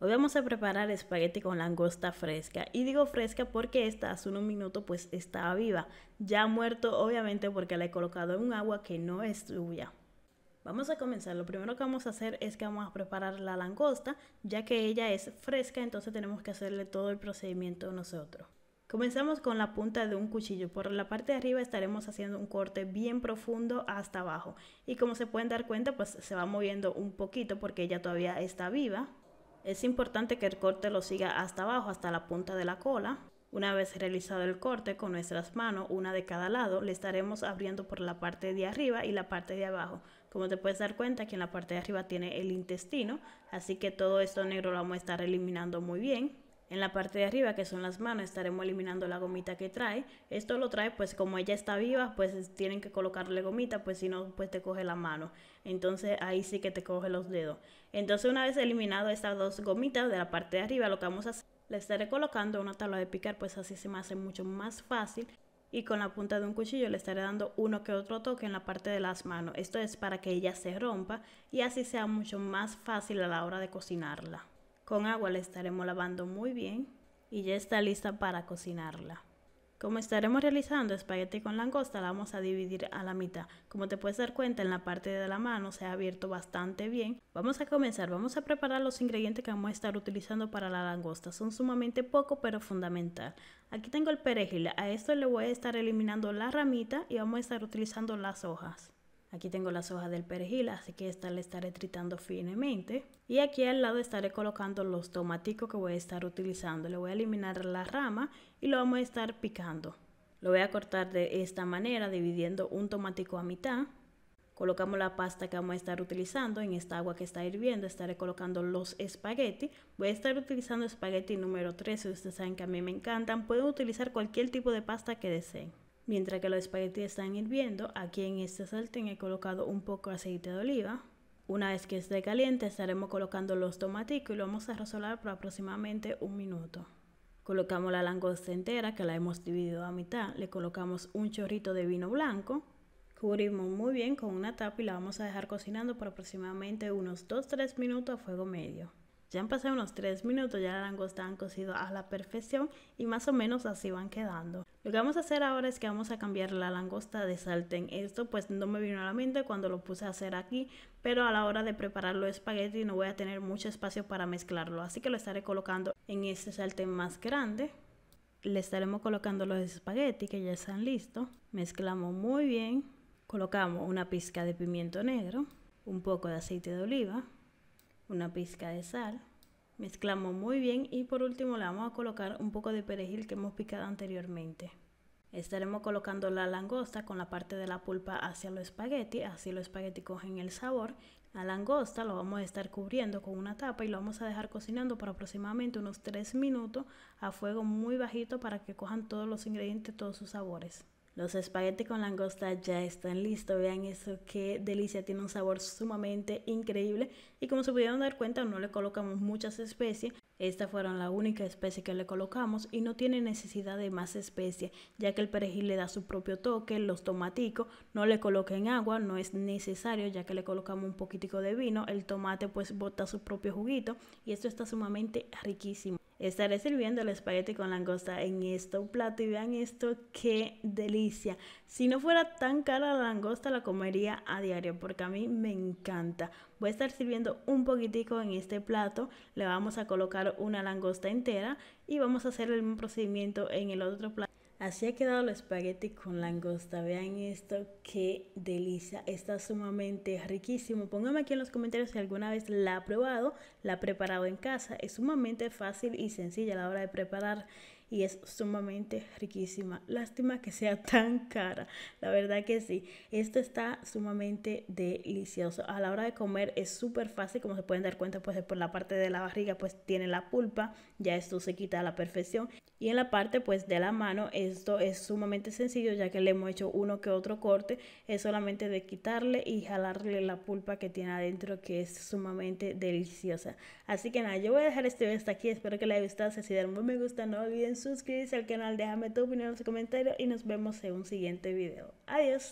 Hoy vamos a preparar espagueti con langosta fresca. Y digo fresca porque esta hace unos minutos pues estaba viva. Ya muerto obviamente porque la he colocado en un agua que no es suya. Vamos a comenzar. Lo primero que vamos a hacer es que vamos a preparar la langosta. Ya que ella es fresca entonces tenemos que hacerle todo el procedimiento nosotros. Comenzamos con la punta de un cuchillo. Por la parte de arriba estaremos haciendo un corte bien profundo hasta abajo. Y como se pueden dar cuenta pues se va moviendo un poquito porque ella todavía está viva. Es importante que el corte lo siga hasta abajo, hasta la punta de la cola. Una vez realizado el corte con nuestras manos, una de cada lado, le estaremos abriendo por la parte de arriba y la parte de abajo. Como te puedes dar cuenta, aquí en la parte de arriba tiene el intestino, así que todo esto negro lo vamos a estar eliminando muy bien. En la parte de arriba, que son las manos, estaremos eliminando la gomita que trae. Esto lo trae, pues como ella está viva, pues tienen que colocarle gomita, pues si no, pues te coge la mano. Entonces ahí sí que te coge los dedos. Entonces una vez eliminado estas dos gomitas de la parte de arriba, lo que vamos a hacer, le estaré colocando una tabla de picar, pues así se me hace mucho más fácil. Y con la punta de un cuchillo le estaré dando uno que otro toque en la parte de las manos. Esto es para que ella se rompa y así sea mucho más fácil a la hora de cocinarla. Con agua la estaremos lavando muy bien y ya está lista para cocinarla. Como estaremos realizando espagueti con langosta, la vamos a dividir a la mitad. Como te puedes dar cuenta, en la parte de la mano se ha abierto bastante bien. Vamos a comenzar, vamos a preparar los ingredientes que vamos a estar utilizando para la langosta. Son sumamente poco, pero fundamental. Aquí tengo el perejil, a esto le voy a estar eliminando la ramita y vamos a estar utilizando las hojas. Aquí tengo las hojas del perejil, así que esta la estaré tritando finamente. Y aquí al lado estaré colocando los tomaticos que voy a estar utilizando. Le voy a eliminar la rama y lo vamos a estar picando. Lo voy a cortar de esta manera, dividiendo un tomatico a mitad. Colocamos la pasta que vamos a estar utilizando en esta agua que está hirviendo. Estaré colocando los espaguetis. Voy a estar utilizando espagueti número 13. Ustedes saben que a mí me encantan. Pueden utilizar cualquier tipo de pasta que deseen. Mientras que los espaguetis están hirviendo, aquí en este sartén he colocado un poco de aceite de oliva. Una vez que esté caliente estaremos colocando los tomaticos y lo vamos a resolar por aproximadamente un minuto. Colocamos la langosta entera que la hemos dividido a mitad, le colocamos un chorrito de vino blanco, cubrimos muy bien con una tapa y la vamos a dejar cocinando por aproximadamente unos 2-3 minutos a fuego medio. Ya han pasado unos 3 minutos, ya la langosta han cocido a la perfección y más o menos así van quedando. Lo que vamos a hacer ahora es que vamos a cambiar la langosta de salten. Esto pues no me vino a la mente cuando lo puse a hacer aquí, pero a la hora de preparar los espaguetis no voy a tener mucho espacio para mezclarlo, así que lo estaré colocando en este salten más grande. Le estaremos colocando los espaguetis que ya están listos. Mezclamos muy bien. Colocamos una pizca de pimiento negro, un poco de aceite de oliva, una pizca de sal. Mezclamos muy bien y por último le vamos a colocar un poco de perejil que hemos picado anteriormente. Estaremos colocando la langosta con la parte de la pulpa hacia los espagueti, así los espagueti cogen el sabor. La langosta lo vamos a estar cubriendo con una tapa y lo vamos a dejar cocinando por aproximadamente unos 3 minutos a fuego muy bajito para que cojan todos los ingredientes, todos sus sabores. Los espaguetes con langosta ya están listos. Vean eso, qué delicia. Tiene un sabor sumamente increíble. Y como se pudieron dar cuenta, no le colocamos muchas especies. Estas fueron la única especie que le colocamos y no tiene necesidad de más especies, ya que el perejil le da su propio toque, los tomaticos, no le coloquen agua, no es necesario, ya que le colocamos un poquitico de vino, el tomate pues bota su propio juguito y esto está sumamente riquísimo. Estaré sirviendo el espagueti con langosta en este plato y vean esto, qué delicia. Si no fuera tan cara la langosta la comería a diario porque a mí me encanta. Voy a estar sirviendo un poquitico en este plato, le vamos a colocar una langosta entera y vamos a hacer el mismo procedimiento en el otro plato. Así ha quedado el espagueti con langosta. Vean esto, qué delicia. Está sumamente riquísimo. Pónganme aquí en los comentarios si alguna vez la ha probado, la ha preparado en casa. Es sumamente fácil y sencilla la hora de preparar y es sumamente riquísima. Lástima que sea tan cara, la verdad que sí. Esto está sumamente delicioso. A la hora de comer es súper fácil, como se pueden dar cuenta, pues por la parte de la barriga pues tiene la pulpa, ya esto se quita a la perfección. Y en la parte pues de la mano esto es sumamente sencillo ya que le hemos hecho uno que otro corte, es solamente de quitarle y jalarle la pulpa que tiene adentro que es sumamente deliciosa. Así que nada, yo voy a dejar este video hasta aquí, espero que les haya gustado, si dan muy me gusta no olviden suscribirse al canal, déjame tu opinión en los comentarios y nos vemos en un siguiente video. Adiós.